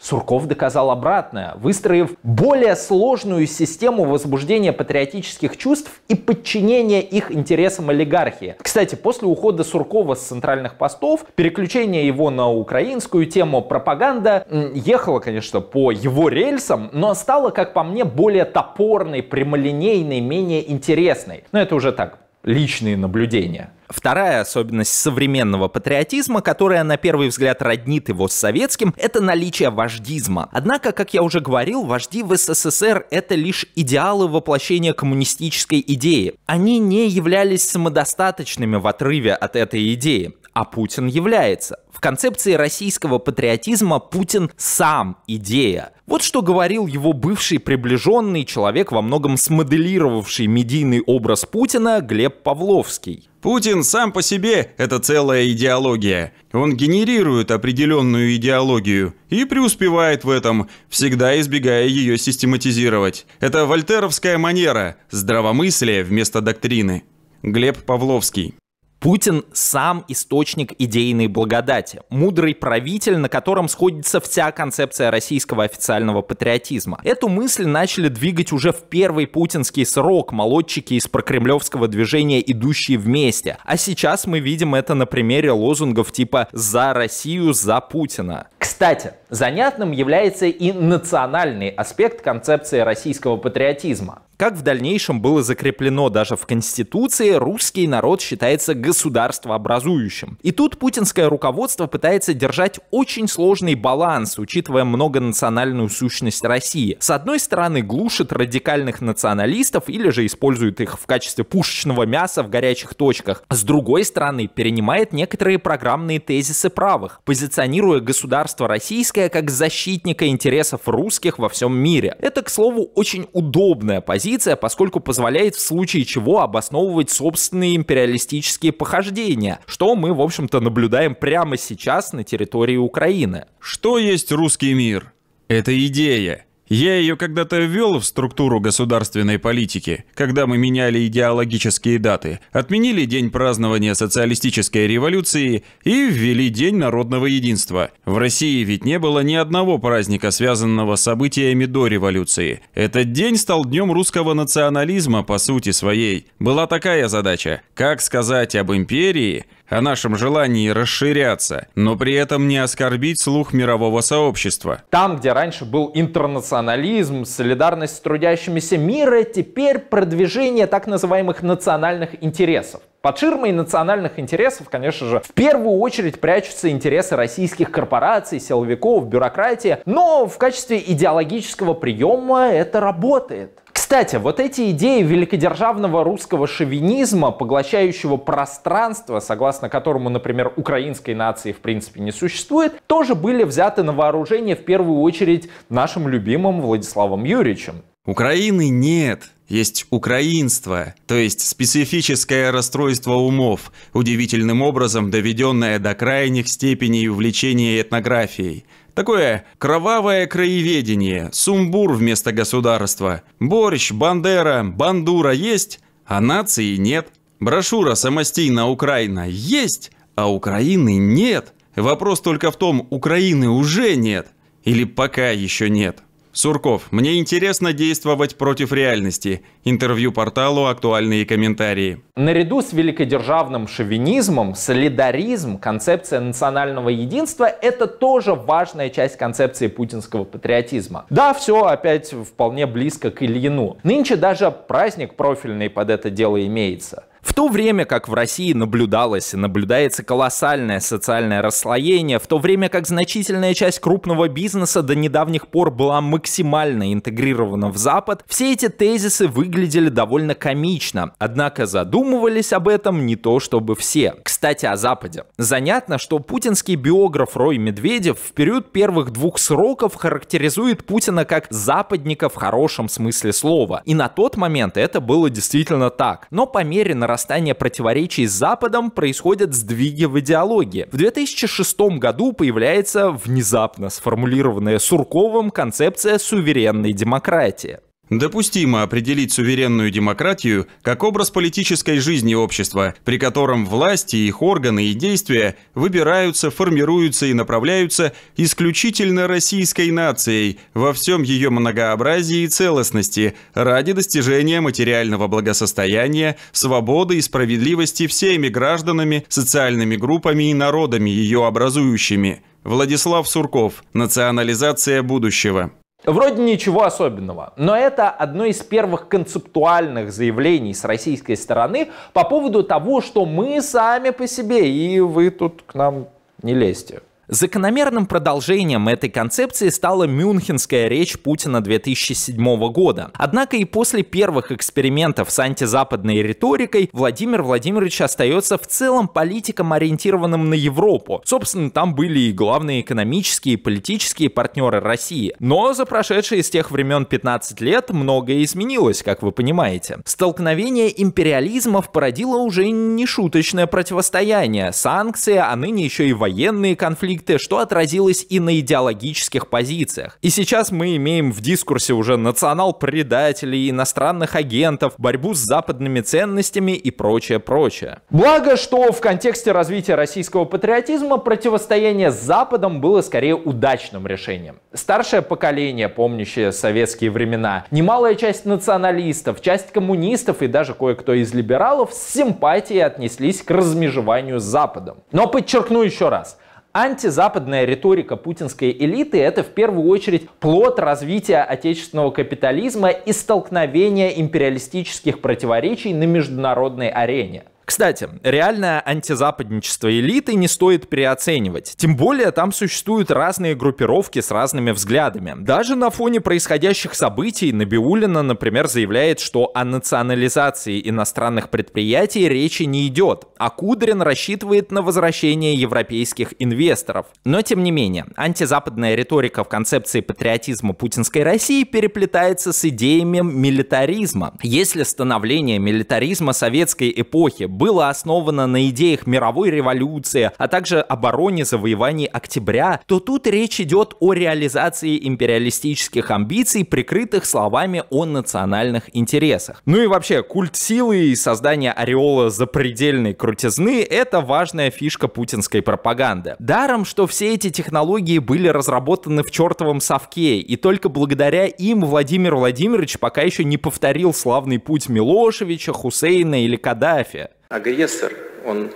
Сурков доказал обратное, выстроив более сложную систему возбуждения патриотических чувств и подчинения их интересам олигархии. Кстати, после ухода Суркова с центральных постов, переключение его на украинскую тему пропаганда ехала, конечно, по его рельсам, но стала, как по мне, более топорной, прямолинейной, менее интересной. Но это уже так, личные наблюдения. Вторая особенность современного патриотизма, которая на первый взгляд роднит его с советским, это наличие вождизма. Однако, как я уже говорил, вожди в СССР это лишь идеалы воплощения коммунистической идеи. Они не являлись самодостаточными в отрыве от этой идеи, а Путин является концепции российского патриотизма Путин сам идея. Вот что говорил его бывший приближенный человек, во многом смоделировавший медийный образ Путина Глеб Павловский. Путин сам по себе – это целая идеология. Он генерирует определенную идеологию и преуспевает в этом, всегда избегая ее систематизировать. Это вольтеровская манера – здравомыслие вместо доктрины. Глеб Павловский Путин сам источник идейной благодати, мудрый правитель, на котором сходится вся концепция российского официального патриотизма. Эту мысль начали двигать уже в первый путинский срок молодчики из прокремлевского движения, идущие вместе. А сейчас мы видим это на примере лозунгов типа «За Россию, за Путина». Кстати, занятным является и национальный аспект концепции российского патриотизма. Как в дальнейшем было закреплено даже в Конституции, русский народ считается государствообразующим. И тут путинское руководство пытается держать очень сложный баланс, учитывая многонациональную сущность России. С одной стороны, глушит радикальных националистов или же использует их в качестве пушечного мяса в горячих точках. С другой стороны, перенимает некоторые программные тезисы правых, позиционируя государство российское как защитника интересов русских во всем мире. Это, к слову, очень удобная позиция позиция, поскольку позволяет в случае чего обосновывать собственные империалистические похождения, что мы, в общем-то, наблюдаем прямо сейчас на территории Украины. Что есть русский мир? Это идея, я ее когда-то ввел в структуру государственной политики, когда мы меняли идеологические даты, отменили день празднования социалистической революции и ввели День народного единства. В России ведь не было ни одного праздника, связанного с событиями до революции. Этот день стал днем русского национализма по сути своей. Была такая задача – как сказать об империи, о нашем желании расширяться, но при этом не оскорбить слух мирового сообщества. Там, где раньше был интернационализм, солидарность с трудящимися мира, теперь продвижение так называемых национальных интересов. Под ширмой национальных интересов, конечно же, в первую очередь прячутся интересы российских корпораций, силовиков, бюрократии, но в качестве идеологического приема это работает. Кстати, вот эти идеи великодержавного русского шовинизма, поглощающего пространство, согласно которому, например, украинской нации в принципе не существует, тоже были взяты на вооружение в первую очередь нашим любимым Владиславом Юрьевичем. Украины нет, есть украинство, то есть специфическое расстройство умов, удивительным образом доведенное до крайних степеней увлечения этнографией – Такое кровавое краеведение, сумбур вместо государства. Борщ, бандера, бандура есть, а нации нет. Брошюра «Самостийна Украина» есть, а Украины нет. Вопрос только в том, Украины уже нет. Или пока еще нет. Сурков, мне интересно действовать против реальности. Интервью порталу «Актуальные комментарии». Наряду с великодержавным шовинизмом, солидаризм, концепция национального единства – это тоже важная часть концепции путинского патриотизма. Да, все опять вполне близко к Ильину. Нынче даже праздник профильный под это дело имеется – в то время как в России наблюдалось и наблюдается колоссальное социальное расслоение, в то время как значительная часть крупного бизнеса до недавних пор была максимально интегрирована в Запад, все эти тезисы выглядели довольно комично, однако задумывались об этом не то чтобы все. Кстати, о Западе. Занятно, что путинский биограф Рой Медведев в период первых двух сроков характеризует Путина как западника в хорошем смысле слова. И на тот момент это было действительно так. Но по мере нарастания нарастание противоречий с Западом происходят сдвиги в идеологии. В 2006 году появляется внезапно сформулированная Сурковым концепция суверенной демократии. Допустимо определить суверенную демократию как образ политической жизни общества, при котором власти, их органы и действия выбираются, формируются и направляются исключительно российской нацией во всем ее многообразии и целостности ради достижения материального благосостояния, свободы и справедливости всеми гражданами, социальными группами и народами ее образующими. Владислав Сурков. Национализация будущего. Вроде ничего особенного, но это одно из первых концептуальных заявлений с российской стороны по поводу того, что мы сами по себе, и вы тут к нам не лезьте. Закономерным продолжением этой концепции стала Мюнхенская речь Путина 2007 года. Однако и после первых экспериментов с антизападной риторикой Владимир Владимирович остается в целом политиком, ориентированным на Европу. Собственно, там были и главные экономические и политические партнеры России. Но за прошедшие с тех времен 15 лет многое изменилось, как вы понимаете. Столкновение империализмов породило уже нешуточное противостояние, санкции, а ныне еще и военные конфликты конфликты, что отразилось и на идеологических позициях. И сейчас мы имеем в дискурсе уже национал-предателей, иностранных агентов, борьбу с западными ценностями и прочее, прочее. Благо, что в контексте развития российского патриотизма противостояние с Западом было скорее удачным решением. Старшее поколение, помнящее советские времена, немалая часть националистов, часть коммунистов и даже кое-кто из либералов с симпатией отнеслись к размежеванию с Западом. Но подчеркну еще раз, Антизападная риторика путинской элиты – это в первую очередь плод развития отечественного капитализма и столкновения империалистических противоречий на международной арене. Кстати, реальное антизападничество элиты не стоит переоценивать. Тем более там существуют разные группировки с разными взглядами. Даже на фоне происходящих событий Набиулина, например, заявляет, что о национализации иностранных предприятий речи не идет, а Кудрин рассчитывает на возвращение европейских инвесторов. Но тем не менее, антизападная риторика в концепции патриотизма путинской России переплетается с идеями милитаризма. Если становление милитаризма советской эпохи было основано на идеях мировой революции, а также обороне завоеваний октября, то тут речь идет о реализации империалистических амбиций, прикрытых словами о национальных интересах. Ну и вообще, культ силы и создание ореола запредельной крутизны – это важная фишка путинской пропаганды. Даром, что все эти технологии были разработаны в чертовом совке, и только благодаря им Владимир Владимирович пока еще не повторил славный путь Милошевича, Хусейна или Каддафи. Агрессор, он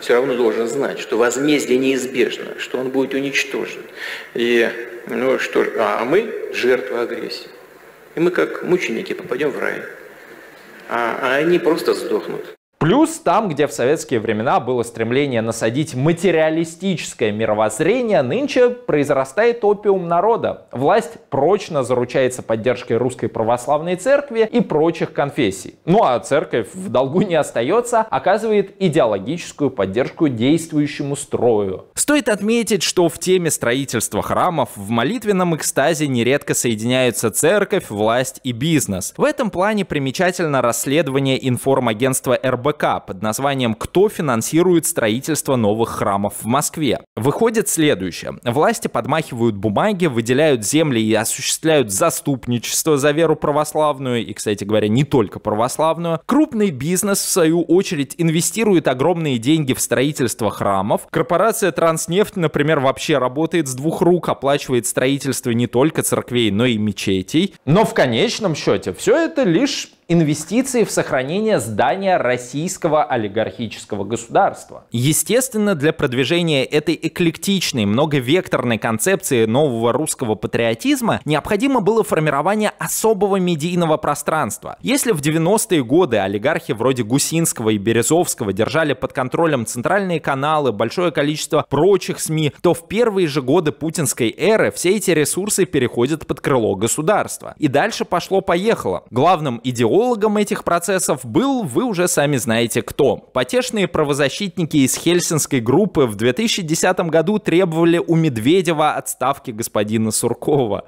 все равно должен знать, что возмездие неизбежно, что он будет уничтожен. И, ну, что, а, а мы жертва агрессии. И мы как мученики попадем в рай. А, а они просто сдохнут. Плюс там, где в советские времена было стремление насадить материалистическое мировоззрение, нынче произрастает опиум народа. Власть прочно заручается поддержкой русской православной церкви и прочих конфессий. Ну а церковь в долгу не остается, оказывает идеологическую поддержку действующему строю. Стоит отметить, что в теме строительства храмов в молитвенном экстазе нередко соединяются церковь, власть и бизнес. В этом плане примечательно расследование информагентства РБ РБК под названием «Кто финансирует строительство новых храмов в Москве?». Выходит следующее. Власти подмахивают бумаги, выделяют земли и осуществляют заступничество за веру православную, и, кстати говоря, не только православную. Крупный бизнес, в свою очередь, инвестирует огромные деньги в строительство храмов. Корпорация «Транснефть», например, вообще работает с двух рук, оплачивает строительство не только церквей, но и мечетей. Но в конечном счете все это лишь инвестиции в сохранение здания российского олигархического государства. Естественно, для продвижения этой эклектичной, многовекторной концепции нового русского патриотизма необходимо было формирование особого медийного пространства. Если в 90-е годы олигархи вроде Гусинского и Березовского держали под контролем центральные каналы, большое количество прочих СМИ, то в первые же годы путинской эры все эти ресурсы переходят под крыло государства. И дальше пошло-поехало. Главным идиотом идеологом этих процессов был, вы уже сами знаете кто. Потешные правозащитники из Хельсинской группы в 2010 году требовали у Медведева отставки господина Суркова.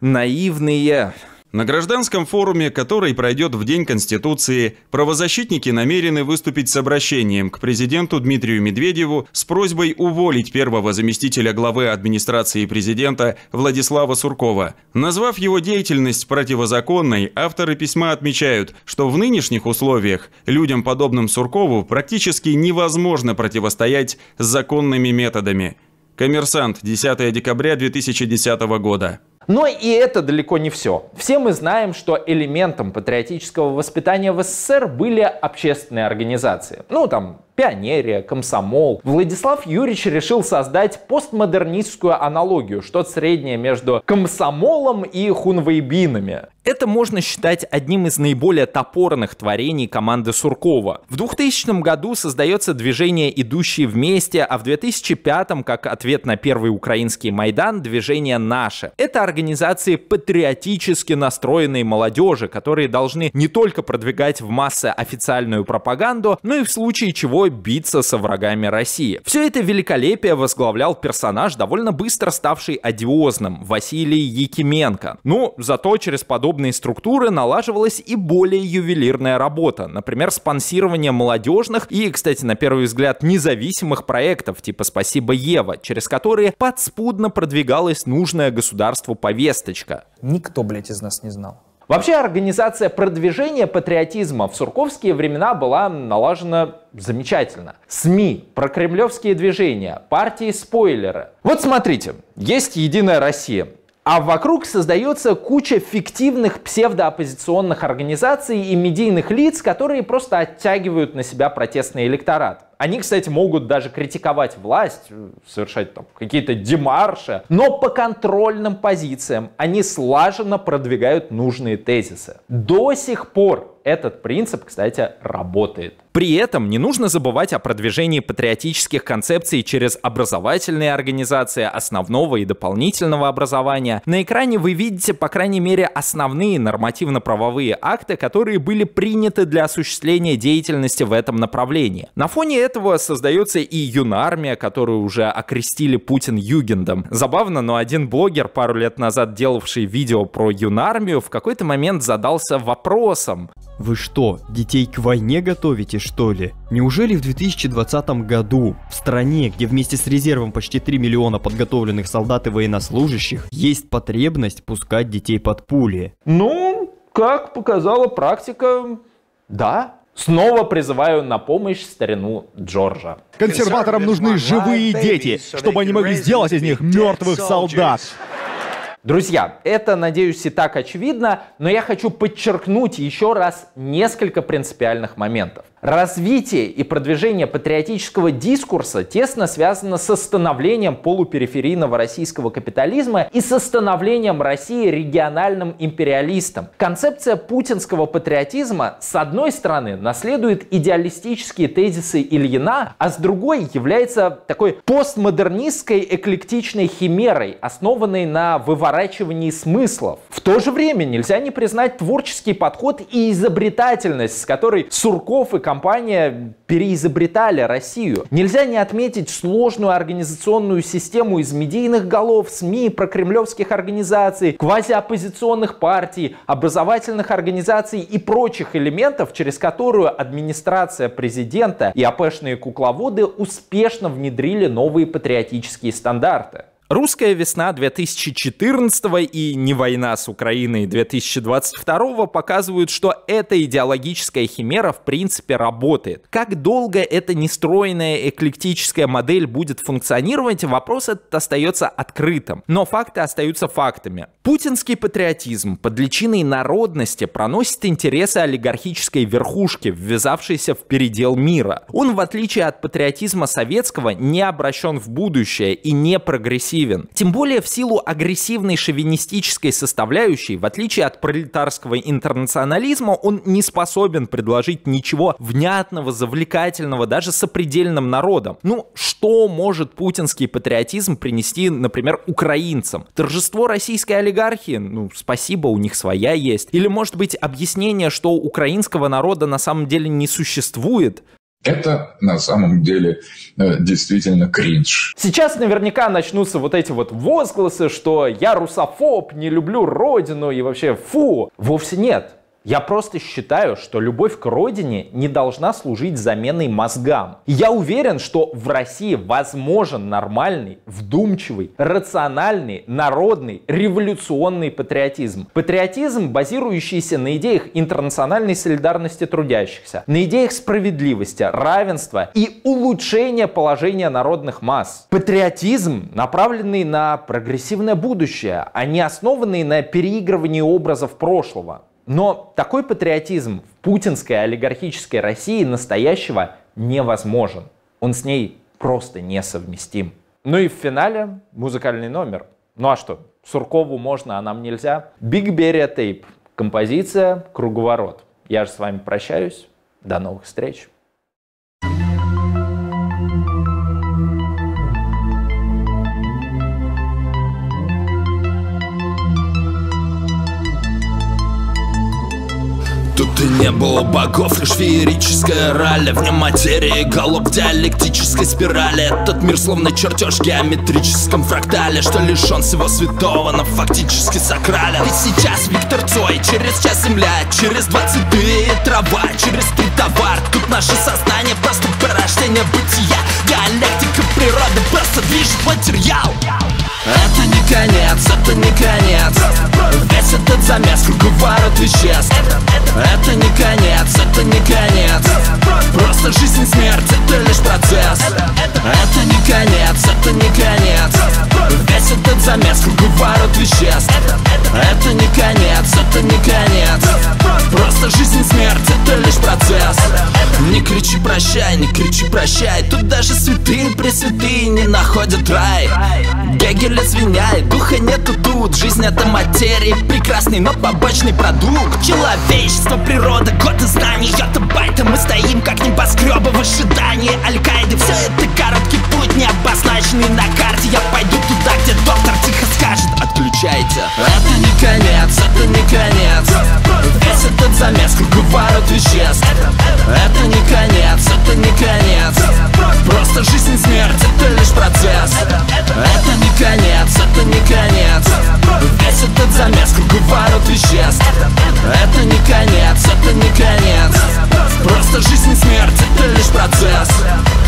Наивные, на гражданском форуме, который пройдет в День Конституции, правозащитники намерены выступить с обращением к президенту Дмитрию Медведеву с просьбой уволить первого заместителя главы администрации президента Владислава Суркова. Назвав его деятельность противозаконной, авторы письма отмечают, что в нынешних условиях людям, подобным Суркову, практически невозможно противостоять законными методами. Коммерсант, 10 декабря 2010 года. Но и это далеко не все. Все мы знаем, что элементом патриотического воспитания в СССР были общественные организации. Ну, там, «Пионерия», «Комсомол». Владислав Юрьевич решил создать постмодернистскую аналогию, что-то среднее между комсомолом и хунвейбинами. Это можно считать одним из наиболее топорных творений команды Суркова. В 2000 году создается движение «Идущие вместе», а в 2005, м как ответ на первый украинский Майдан, движение «Наше». Это организации патриотически настроенной молодежи, которые должны не только продвигать в массы официальную пропаганду, но и в случае чего биться со врагами России. Все это великолепие возглавлял персонаж, довольно быстро ставший одиозным, Василий Якименко. Ну, зато через подобные структуры налаживалась и более ювелирная работа, например, спонсирование молодежных и, кстати, на первый взгляд, независимых проектов типа «Спасибо, Ева», через которые подспудно продвигалась нужная государству повесточка. Никто, блядь, из нас не знал. Вообще организация продвижения патриотизма в сурковские времена была налажена замечательно. СМИ, прокремлевские движения, партии-спойлеры. Вот смотрите, есть «Единая Россия», а вокруг создается куча фиктивных псевдооппозиционных организаций и медийных лиц, которые просто оттягивают на себя протестный электорат. Они, кстати, могут даже критиковать власть, э, совершать там какие-то демарши, но по контрольным позициям они слаженно продвигают нужные тезисы. До сих пор этот принцип, кстати, работает. При этом не нужно забывать о продвижении патриотических концепций через образовательные организации основного и дополнительного образования. На экране вы видите, по крайней мере, основные нормативно-правовые акты, которые были приняты для осуществления деятельности в этом направлении. На фоне этого создается и юнармия, которую уже окрестили Путин Югендом. Забавно, но один блогер, пару лет назад делавший видео про юнармию, в какой-то момент задался вопросом. Вы что, детей к войне готовите, что ли? Неужели в 2020 году в стране, где вместе с резервом почти 3 миллиона подготовленных солдат и военнослужащих, есть потребность пускать детей под пули? Ну, как показала практика, да, Снова призываю на помощь старину Джорджа. Консерваторам нужны живые дети, чтобы они могли сделать из них мертвых солдат. Друзья, это, надеюсь, и так очевидно, но я хочу подчеркнуть еще раз несколько принципиальных моментов. Развитие и продвижение патриотического дискурса тесно связано с становлением полупериферийного российского капитализма и со становлением России региональным империалистом. Концепция путинского патриотизма, с одной стороны, наследует идеалистические тезисы Ильина, а с другой является такой постмодернистской эклектичной химерой, основанной на выворотах разворачивании смыслов. В то же время нельзя не признать творческий подход и изобретательность, с которой Сурков и компания переизобретали Россию. Нельзя не отметить сложную организационную систему из медийных голов, СМИ, прокремлевских организаций, квазиоппозиционных партий, образовательных организаций и прочих элементов, через которую администрация президента и АПшные кукловоды успешно внедрили новые патриотические стандарты. Русская весна 2014 и не война с Украиной 2022 показывают, что эта идеологическая химера в принципе работает. Как долго эта нестроенная эклектическая модель будет функционировать, вопрос этот остается открытым. Но факты остаются фактами. Путинский патриотизм под личиной народности проносит интересы олигархической верхушки, ввязавшейся в передел мира. Он, в отличие от патриотизма советского, не обращен в будущее и не прогрессирует агрессивен. Тем более в силу агрессивной шовинистической составляющей, в отличие от пролетарского интернационализма, он не способен предложить ничего внятного, завлекательного даже сопредельным народам. Ну, что может путинский патриотизм принести, например, украинцам? Торжество российской олигархии? Ну, спасибо, у них своя есть. Или, может быть, объяснение, что украинского народа на самом деле не существует? Это на самом деле э, действительно кринж. Сейчас наверняка начнутся вот эти вот возгласы, что я русофоб, не люблю родину и вообще фу. Вовсе нет. Я просто считаю, что любовь к родине не должна служить заменой мозгам. И я уверен, что в России возможен нормальный, вдумчивый, рациональный, народный, революционный патриотизм. Патриотизм, базирующийся на идеях интернациональной солидарности трудящихся, на идеях справедливости, равенства и улучшения положения народных масс. Патриотизм, направленный на прогрессивное будущее, а не основанный на переигрывании образов прошлого. Но такой патриотизм в путинской олигархической России настоящего невозможен. Он с ней просто несовместим. Ну и в финале музыкальный номер. Ну а что, Суркову можно, а нам нельзя? Big Берия Tape. Композиция «Круговорот». Я же с вами прощаюсь. До новых встреч. Ты не было богов, лишь феерическая ралли В нем материи голуб диалектической спирали Этот мир словно чертеж в геометрическом фрактале Что лишен всего святого, но фактически сакрален И сейчас Виктор Цой, через час земля Через двадцать ты трава, через три товар Тут наше сознание просто порождение бытия Диалектика природы просто движет материал Это не конец, это не конец Весь этот замес круговорот веществ это не конец, это не конец Просто жизнь и смерть, это лишь процесс Это не конец, это не конец Весь этот замес, круговорот веществ Это не конец, это не конец Просто жизнь и смерть, это лишь процесс не кричи прощай, не кричи прощай Тут даже святые пресвятые не находят рай Гегель извиняет, духа нету тут Жизнь это материя, прекрасный, но побочный продукт Человечество, природа, годы знаний, йота байта Мы стоим как небоскребы в ожидании Аль-Каиды Все это короткий путь, не обозначенный на карте Я пойду туда, где доктор тихо скажет отключайте Это не конец, это не конец Весь этот замес круговорот веществ Это не конец, это не конец Просто жизнь и смерть, это лишь процесс Это не конец, это не конец Весь этот замес круговорот веществ Это не конец, это не конец Просто жизнь и смерть, это лишь процесс